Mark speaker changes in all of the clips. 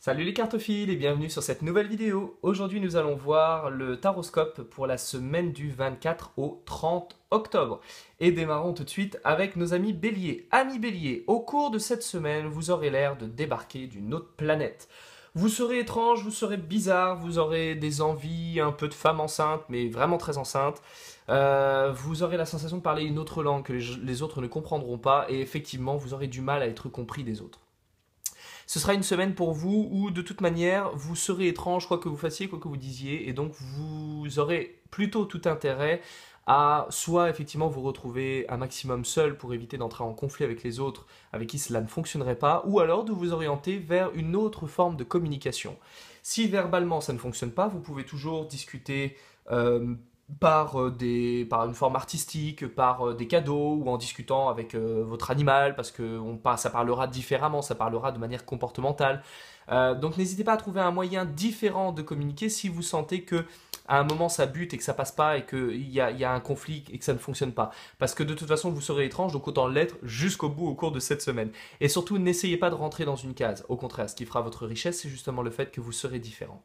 Speaker 1: Salut les cartophiles et bienvenue sur cette nouvelle vidéo. Aujourd'hui nous allons voir le taroscope pour la semaine du 24 au 30 octobre. Et démarrons tout de suite avec nos amis béliers. Amis béliers, au cours de cette semaine vous aurez l'air de débarquer d'une autre planète. Vous serez étrange, vous serez bizarre, vous aurez des envies, un peu de femme enceinte, mais vraiment très enceinte. Euh, vous aurez la sensation de parler une autre langue que les autres ne comprendront pas et effectivement vous aurez du mal à être compris des autres. Ce sera une semaine pour vous où de toute manière vous serez étrange quoi que vous fassiez, quoi que vous disiez, et donc vous aurez plutôt tout intérêt à soit effectivement vous retrouver un maximum seul pour éviter d'entrer en conflit avec les autres avec qui cela ne fonctionnerait pas, ou alors de vous orienter vers une autre forme de communication. Si verbalement ça ne fonctionne pas, vous pouvez toujours discuter euh, par, euh, des, par une forme artistique, par euh, des cadeaux ou en discutant avec euh, votre animal parce que ça parlera différemment, ça parlera de manière comportementale. donc n'hésitez pas à trouver un moyen différent de communiquer si vous sentez que à un moment ça bute et que ça passe pas et qu'il y a, y a un conflit et que ça ne fonctionne pas. Parce que de toute façon vous serez étrange, donc autant l'être jusqu'au bout au cours de cette semaine. Et surtout n'essayez pas de rentrer dans une case, au contraire, ce qui fera votre richesse c'est justement le fait que vous serez différent.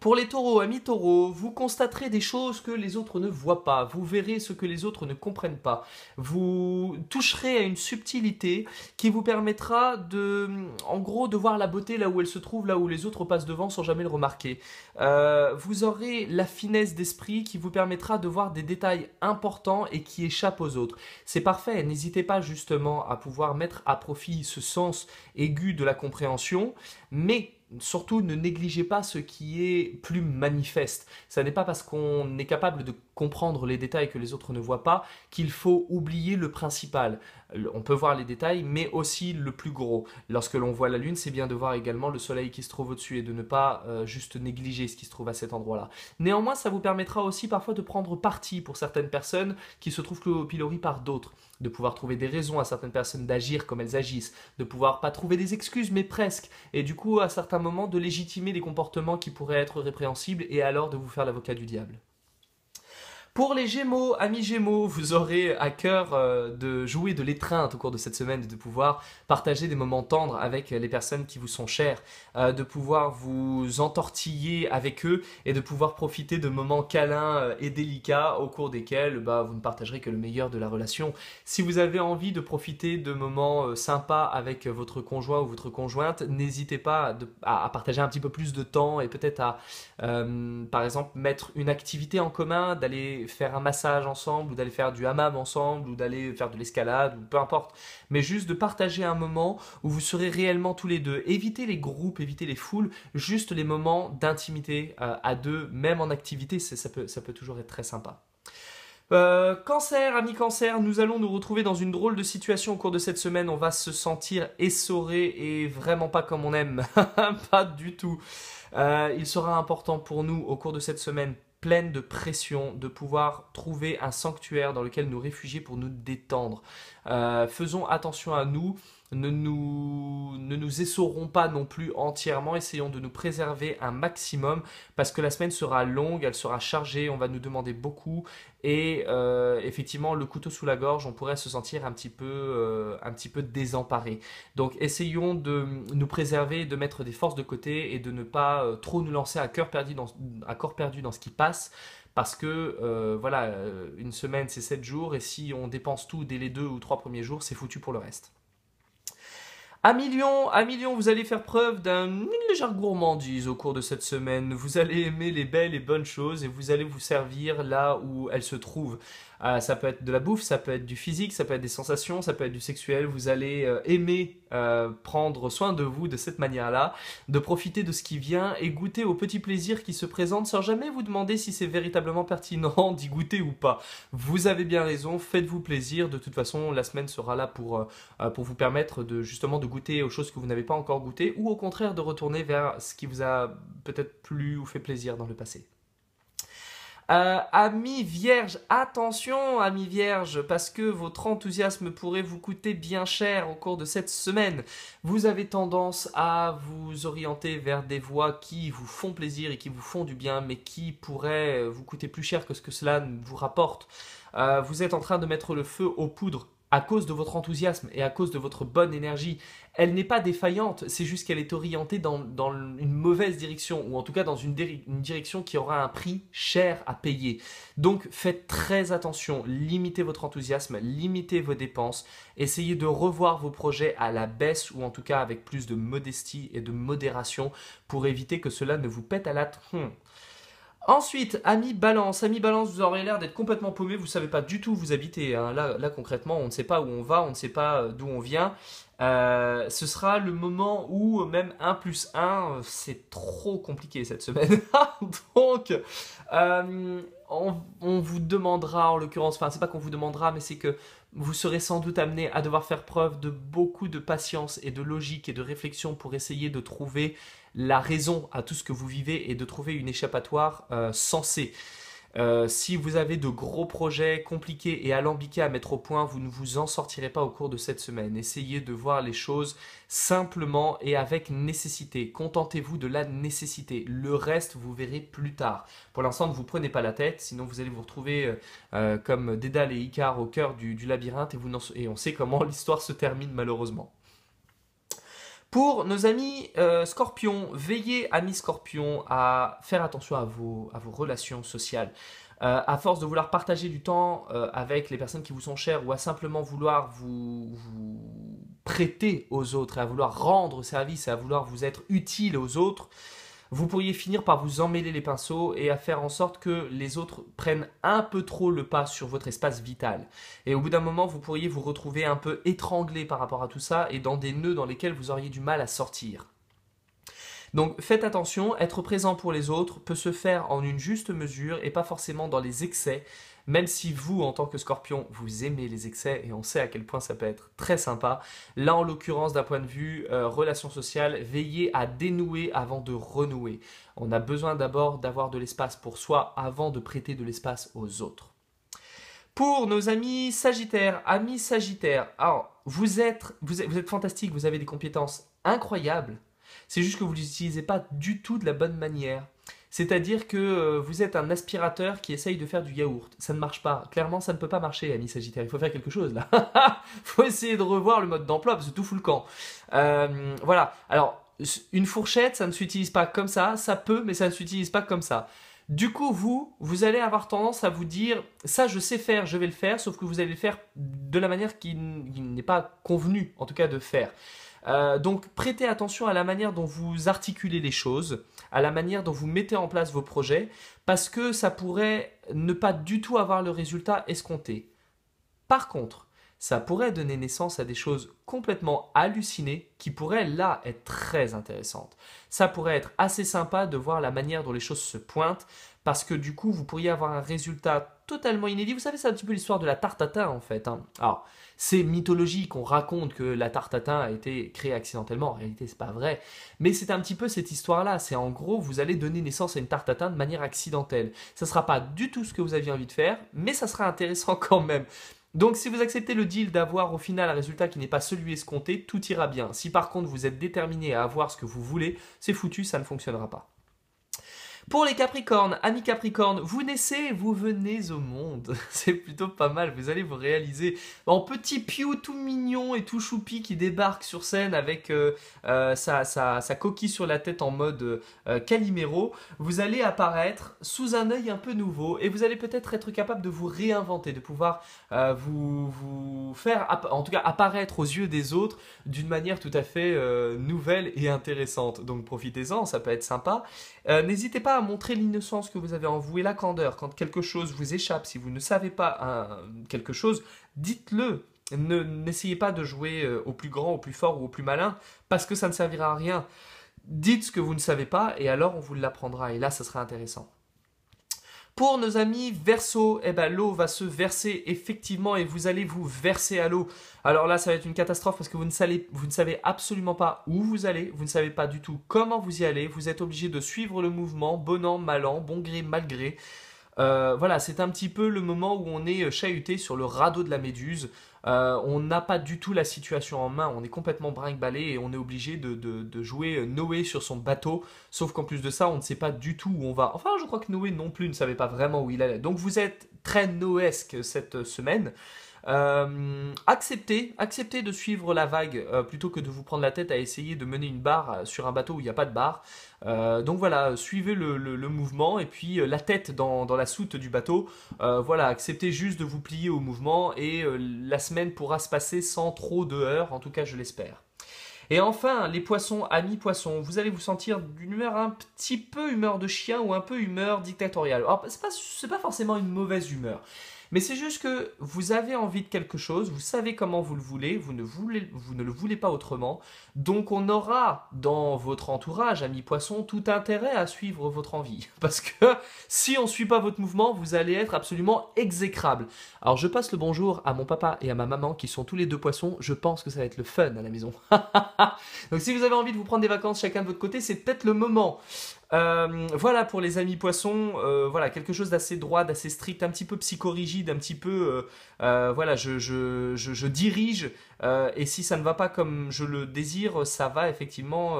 Speaker 1: Pour les taureaux, amis taureaux, vous constaterez des choses que les autres ne voient pas, vous verrez ce que les autres ne comprennent pas, vous toucherez à une subtilité qui vous permettra de, en gros, de voir la beauté là où elle se trouve, là où les autres passent devant sans jamais le remarquer. Euh, vous aurez la finesse d'esprit qui vous permettra de voir des détails importants et qui échappent aux autres. C'est parfait, n'hésitez pas justement à pouvoir mettre à profit ce sens aigu de la compréhension, mais surtout ne négligez pas ce qui est plus manifeste. Ça n'est pas parce qu'on est capable de comprendre les détails que les autres ne voient pas, qu'il faut oublier le principal. On peut voir les détails, mais aussi le plus gros. Lorsque l'on voit la Lune, c'est bien de voir également le Soleil qui se trouve au-dessus et de ne pas euh, juste négliger ce qui se trouve à cet endroit-là. Néanmoins, ça vous permettra aussi parfois de prendre parti pour certaines personnes qui se trouvent au pilori par d'autres, de pouvoir trouver des raisons à certaines personnes d'agir comme elles agissent, de pouvoir pas trouver des excuses, mais presque, et du coup, à certains moments, de légitimer des comportements qui pourraient être répréhensibles et alors de vous faire l'avocat du diable. Pour les Gémeaux, amis Gémeaux, vous aurez à cœur euh, de jouer de l'étreinte au cours de cette semaine, et de pouvoir partager des moments tendres avec les personnes qui vous sont chères, euh, de pouvoir vous entortiller avec eux et de pouvoir profiter de moments câlins euh, et délicats au cours desquels bah, vous ne partagerez que le meilleur de la relation. Si vous avez envie de profiter de moments sympas avec votre conjoint ou votre conjointe, n'hésitez pas à, partager un petit peu plus de temps et peut-être à, par exemple, mettre une activité en commun, d'aller faire un massage ensemble, ou d'aller faire du hammam ensemble, ou d'aller faire de l'escalade, ou peu importe. Mais juste de partager un moment où vous serez réellement tous les deux. Évitez les groupes, évitez les foules, juste les moments d'intimité euh, à deux, même en activité, ça peut, ça peut toujours être très sympa. Euh, cancer, ami cancer, nous allons nous retrouver dans une drôle de situation au cours de cette semaine. On va se sentir essoré et vraiment pas comme on aime. pas du tout. Euh, il sera important pour nous au cours de cette semaine pleine de pression, de pouvoir trouver un sanctuaire dans lequel nous réfugier pour nous détendre. Euh, faisons attention à nous, ne nous, ne nous essorons pas non plus entièrement, essayons de nous préserver un maximum parce que la semaine sera longue, elle sera chargée, on va nous demander beaucoup et euh, effectivement le couteau sous la gorge, on pourrait se sentir un petit peu, euh, un petit peu désemparé. Donc essayons de nous préserver, de mettre des forces de côté et de ne pas euh, trop nous lancer à, perdu dans, corps perdu dans ce qui passe parce que voilà, une semaine c'est 7 jours et si on dépense tout dès les 2 ou 3 premiers jours, c'est foutu pour le reste. À Million, à Million, vous allez faire preuve d'une légère gourmandise au cours de cette semaine. Vous allez aimer les belles et bonnes choses et vous allez vous servir là où elles se trouvent. Ah, ça peut être de la bouffe, ça peut être du physique, ça peut être des sensations, ça peut être du sexuel. Vous allez euh, aimer euh, prendre soin de vous de cette manière-là, de profiter de ce qui vient et goûter aux petits plaisirs qui se présentent sans jamais vous demander si c'est véritablement pertinent d'y goûter ou pas. Vous avez bien raison, faites-vous plaisir. De toute façon, la semaine sera là pour, euh, pour vous permettre de justement de goûter aux choses que vous n'avez pas encore goûté ou au contraire de retourner vers ce qui vous a peut-être plu ou fait plaisir dans le passé. Euh, ami vierge, vierges, attention, ami vierge, parce que votre enthousiasme pourrait vous coûter bien cher au cours de cette semaine. Vous avez tendance à vous orienter vers des voies qui vous font plaisir et qui vous font du bien, mais qui pourraient vous coûter plus cher que ce que cela vous rapporte. Euh, vous êtes en train de mettre le feu aux poudres à cause de votre enthousiasme et à cause de votre bonne énergie, elle n'est pas défaillante, c'est juste qu'elle est orientée dans, une mauvaise direction, ou en tout cas dans une, une, direction qui aura un prix cher à payer. Donc faites très attention, limitez votre enthousiasme, limitez vos dépenses, essayez de revoir vos projets à la baisse, ou en tout cas avec plus de modestie et de modération, pour éviter que cela ne vous pète à la tronche. Ensuite, ami balance. Ami balance, vous aurez l'air d'être complètement paumé, vous ne savez pas du tout où vous habitez. Hein. Là, concrètement, on ne sait pas où on va, on ne sait pas euh, d'où on vient. Euh, ce sera le moment où même 1 plus 1, euh, c'est trop compliqué cette semaine. Donc, on, vous demandera, en l'occurrence, enfin c'est pas qu'on vous demandera, mais c'est que vous serez sans doute amené à devoir faire preuve de beaucoup de patience et de logique et de réflexion pour essayer de trouver la raison à tout ce que vous vivez et de trouver une échappatoire euh, sensée. Euh, si vous avez de gros projets compliqués et alambiqués à mettre au point, vous ne vous en sortirez pas au cours de cette semaine. Essayez de voir les choses simplement et avec nécessité. Contentez-vous de la nécessité. Le reste, vous verrez plus tard. Pour l'instant, ne vous prenez pas la tête, sinon vous allez vous retrouver euh, euh, comme Dédale et Icare au cœur du, labyrinthe et on sait comment l'histoire se termine malheureusement. Pour nos amis euh, Scorpion, scorpions, veillez, amis scorpions, à faire attention à vos, relations sociales. Euh, à force de vouloir partager du temps euh, avec les personnes qui vous sont chères ou à simplement vouloir vous, vous prêter aux autres et à vouloir rendre service et à vouloir vous être utile aux autres, vous pourriez finir par vous emmêler les pinceaux et à faire en sorte que les autres prennent un peu trop le pas sur votre espace vital. Et au bout d'un moment, vous pourriez vous retrouver un peu étranglé par rapport à tout ça et dans des nœuds dans lesquels vous auriez du mal à sortir. Donc faites attention, être présent pour les autres peut se faire en une juste mesure et pas forcément dans les excès, même si vous, en tant que scorpion, vous aimez les excès et on sait à quel point ça peut être très sympa, là en l'occurrence, d'un point de vue euh, relation sociale, veillez à dénouer avant de renouer. On a besoin d'abord d'avoir de l'espace pour soi avant de prêter de l'espace aux autres. Pour nos amis Sagittaires, amis Sagittaires, alors vous êtes, vous vous fantastique, vous avez des compétences incroyables, c'est juste que vous ne utilisez pas du tout de la bonne manière. C'est-à-dire que euh, vous êtes un aspirateur qui essaye de faire du yaourt. Ça ne marche pas. Clairement, ça ne peut pas marcher, ami Sagittaire. Il faut faire quelque chose, là. faut essayer de revoir le mode d'emploi, parce que tout fout le camp. Euh, voilà. Alors, une fourchette, ça ne s'utilise pas comme ça. Ça peut, mais ça ne s'utilise pas comme ça. Du coup, vous, vous allez avoir tendance à vous dire ça, je sais faire, je vais le faire, sauf que vous allez le faire de la manière qui n'est pas convenue, en tout cas, de faire. Euh, donc prêtez attention à la manière dont vous articulez les choses, à la manière dont vous mettez en place vos projets, parce que ça pourrait ne pas du tout avoir le résultat escompté. Par contre, ça pourrait donner naissance à des choses complètement hallucinées qui pourraient là être très intéressantes. Ça pourrait être assez sympa de voir la manière dont les choses se pointent parce que du coup vous pourriez avoir un résultat totalement inédit. Vous savez, c'est un petit peu l'histoire de la tarte en fait. Hein. Alors, c'est mythologique, on raconte que la tarte a été créée accidentellement. En réalité, c'est pas vrai. Mais c'est un petit peu cette histoire-là. C'est en gros, vous allez donner naissance à une tarte de manière accidentelle. Ça sera pas du tout ce que vous aviez envie de faire, mais ça sera intéressant quand même. Donc si vous acceptez le deal d'avoir au final un résultat qui n'est pas celui escompté, tout ira bien. Si par contre vous êtes déterminé à avoir ce que vous voulez, c'est foutu, ça ne fonctionnera pas. Pour les Capricornes, amis Capricornes, vous naissez, vous venez au monde. C'est plutôt pas mal, vous allez vous réaliser en petit piou tout mignon et tout choupi qui débarque sur scène avec euh, euh, sa, coquille sur la tête en mode euh, Calimero. Vous allez apparaître sous un œil un peu nouveau et vous allez peut-être être capable de vous réinventer, de pouvoir vous, vous, faire, en tout cas apparaître aux yeux des autres d'une manière tout à fait nouvelle et intéressante. Donc profitez-en, ça peut être sympa. N'hésitez pas montrer l'innocence que vous avez en vous et la candeur. Quand quelque chose vous échappe, si vous ne savez pas hein, quelque chose, dites-le. Ne, n'essayez pas de jouer euh, au plus grand, au plus fort ou au plus malin, parce que ça ne servira à rien. Dites ce que vous ne savez pas, et alors on vous l'apprendra, et là, ça sera intéressant. Pour nos amis verso, eh ben, l'eau va se verser effectivement et vous allez vous verser à l'eau. Alors là, ça va être une catastrophe parce que vous ne, savez, absolument pas où vous allez, vous ne savez pas du tout comment vous y allez, vous êtes obligé de suivre le mouvement, bon an, mal an, bon gré, mal gré. Euh, voilà, c'est un petit peu le moment où on est chahuté sur le radeau de la méduse. Euh, on n'a pas du tout la situation en main, on est complètement brinque et on est obligé de, de, de, jouer Noé sur son bateau, sauf qu'en plus de ça, on ne sait pas du tout où on va. Enfin, je crois que Noé non plus ne savait pas vraiment où il allait. Donc vous êtes très noesque cette semaine. Euh, acceptez, acceptez de suivre la vague euh, plutôt que de vous prendre la tête à essayer de mener une barre euh, sur un bateau où il n'y a pas de barre. donc voilà, suivez le, mouvement et puis la tête dans, la soute du bateau. voilà, acceptez juste de vous plier au mouvement et la semaine pourra se passer sans trop de heurts, en tout cas je l'espère. Et enfin, les poissons, amis poissons, vous allez vous sentir d'une humeur un petit peu humeur de chien ou un peu humeur dictatoriale. Alors, c'est pas, pas forcément une mauvaise humeur. Mais c'est juste que vous avez envie de quelque chose, vous savez comment vous le voulez, vous ne, voulez, vous ne le voulez pas autrement. Donc on aura dans votre entourage, amis poissons, tout intérêt à suivre votre envie. Parce que si on ne suit pas votre mouvement, vous allez être absolument exécrable. Alors je passe le bonjour à mon papa et à ma maman qui sont tous les deux poissons. Je pense que ça va être le fun à la maison. Donc si vous avez envie de vous prendre des vacances chacun de votre côté, c'est peut-être le moment. Euh, voilà pour les amis poissons, euh, voilà quelque chose d'assez droit, d'assez strict, un petit peu psychorigide, un petit peu euh, voilà je, je dirige et si ça ne va pas comme je le désire, ça va effectivement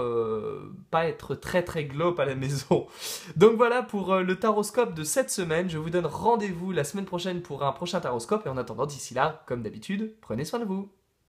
Speaker 1: pas être très très globe à la maison. Donc voilà pour le taroscope de cette semaine, je vous donne rendez-vous la semaine prochaine pour un prochain taroscope et en attendant d'ici là, comme d'habitude, prenez soin de vous.